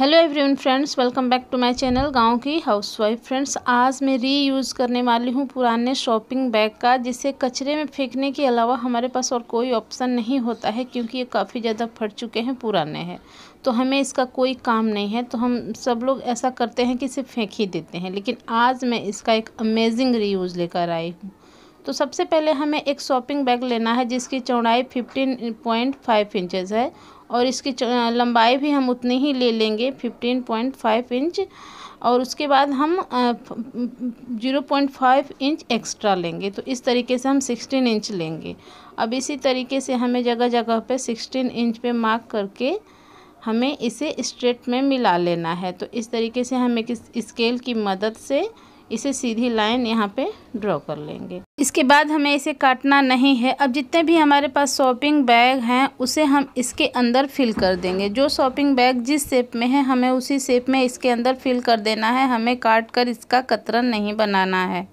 hello everyone friends welcome back to my channel गांव की housewife friends आज मैं रीयूज़ करने वाली हूं पुराने शॉपिंग बैग का जिसे कचरे में फेंकने के अलावा हमारे पास और कोई ऑप्शन नहीं होता है क्योंकि ये काफ़ी ज़्यादा फट चुके हैं पुराने हैं तो हमें इसका कोई काम नहीं है तो हम सब लोग ऐसा करते हैं कि इसे फेंक ही देते हैं लेकिन आज मैं इसका एक अमेजिंग रीयूज़ लेकर आई हूँ तो सबसे पहले हमें एक शॉपिंग बैग लेना है जिसकी चौड़ाई फाइव इंचेस है और इसकी लंबाई भी हम उतनी ही ले लेंगे फिफ्टीन पॉइंट फाइव इंच और उसके बाद हम zero point five inch extra लेंगे तो इस तरीके से हम सिक्सटीन इंच लेंगे अब इसी तरीके से हमें जगह जगह पे सिक्सटीन इंच पे मार्क करके हमें इसे स्ट्रेट में मिला लेना है तो इस तरीके से हम एक स्केल की मदद से इसे सीधी लाइन यहाँ पे ड्रॉ कर लेंगे इसके बाद हमें इसे काटना नहीं है अब जितने भी हमारे पास शॉपिंग बैग हैं उसे हम इसके अंदर फिल कर देंगे जो शॉपिंग बैग जिस शेप में है हमें उसी शेप में इसके अंदर फिल कर देना है हमें काट कर इसका कतरन नहीं बनाना है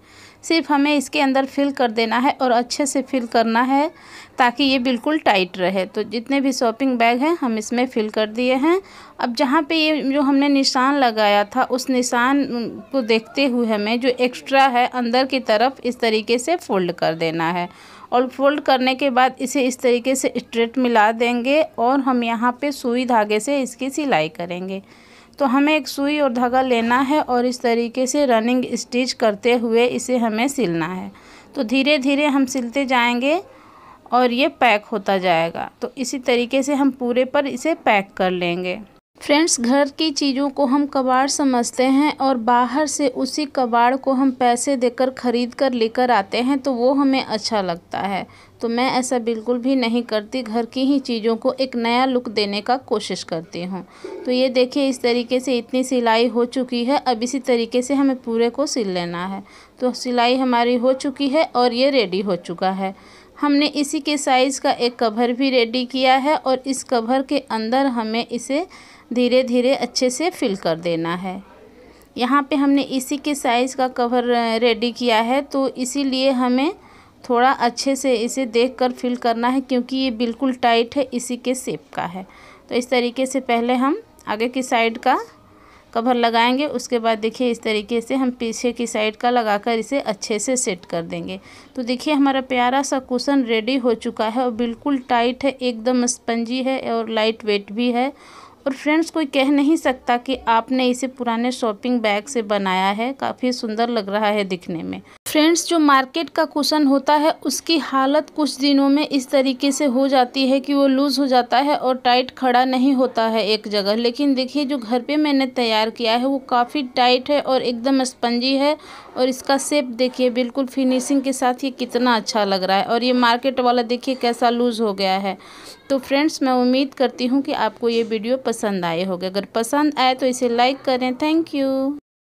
सिर्फ हमें इसके अंदर फिल कर देना है और अच्छे से फिल करना है ताकि ये बिल्कुल टाइट रहे तो जितने भी शॉपिंग बैग हैं हम इसमें फिल कर दिए हैं अब जहाँ पे ये जो हमने निशान लगाया था उस निशान को देखते हुए हमें जो एक्स्ट्रा है अंदर की तरफ इस तरीके से फोल्ड कर देना है और फोल्ड करने के बाद इसे इस तरीके से स्ट्रेट मिला देंगे और हम यहाँ पे सुई धागे से इसकी सिलाई करेंगे तो हमें एक सुई और धागा लेना है और इस तरीके से रनिंग स्टिच करते हुए इसे हमें सिलना है तो धीरे धीरे हम सिलते जाएंगे और ये पैक होता जाएगा तो इसी तरीके से हम पूरे पर इसे पैक कर लेंगे फ्रेंड्स घर की चीज़ों को हम कबाड़ समझते हैं और बाहर से उसी कबाड़ को हम पैसे देकर ख़रीद कर लेकर आते हैं तो वो हमें अच्छा लगता है तो मैं ऐसा बिल्कुल भी नहीं करती घर की ही चीज़ों को एक नया लुक देने का कोशिश करती हूँ तो ये देखिए इस तरीके से इतनी सिलाई हो चुकी है अब इसी तरीके से हमें पूरे को सिल लेना है तो सिलाई हमारी हो चुकी है और ये रेडी हो चुका है हमने इसी के साइज़ का एक कवर भी रेडी किया है और इस कवर के अंदर हमें इसे धीरे धीरे अच्छे से फिल कर देना है यहाँ पे हमने इसी के साइज़ का कवर रेडी किया है तो इसीलिए हमें थोड़ा अच्छे से इसे देखकर फिल करना है क्योंकि ये बिल्कुल टाइट है इसी के सेप का है तो इस तरीके से पहले हम आगे की साइड का कवर लगाएंगे उसके बाद देखिए इस तरीके से हम पीछे की साइड का लगाकर इसे अच्छे से सेट कर देंगे तो देखिए हमारा प्यारा सा कुशन रेडी हो चुका है और बिल्कुल टाइट है एकदम स्पंजी है और लाइट वेट भी है और फ्रेंड्स कोई कह नहीं सकता कि आपने इसे पुराने शॉपिंग बैग से बनाया है काफ़ी सुंदर लग रहा है दिखने में फ्रेंड्स जो मार्केट का कुशन होता है उसकी हालत कुछ दिनों में इस तरीके से हो जाती है कि वो लूज़ हो जाता है और टाइट खड़ा नहीं होता है एक जगह लेकिन देखिए जो घर पे मैंने तैयार किया है वो काफ़ी टाइट है और एकदम स्पंजी है और इसका सेप देखिए बिल्कुल फिनिशिंग के साथ ये कितना अच्छा लग रहा है और ये मार्केट वाला देखिए कैसा लूज़ हो गया है तो फ्रेंड्स मैं उम्मीद करती हूँ कि आपको ये वीडियो पसंद आए होगा अगर पसंद आए तो इसे लाइक करें थैंक यू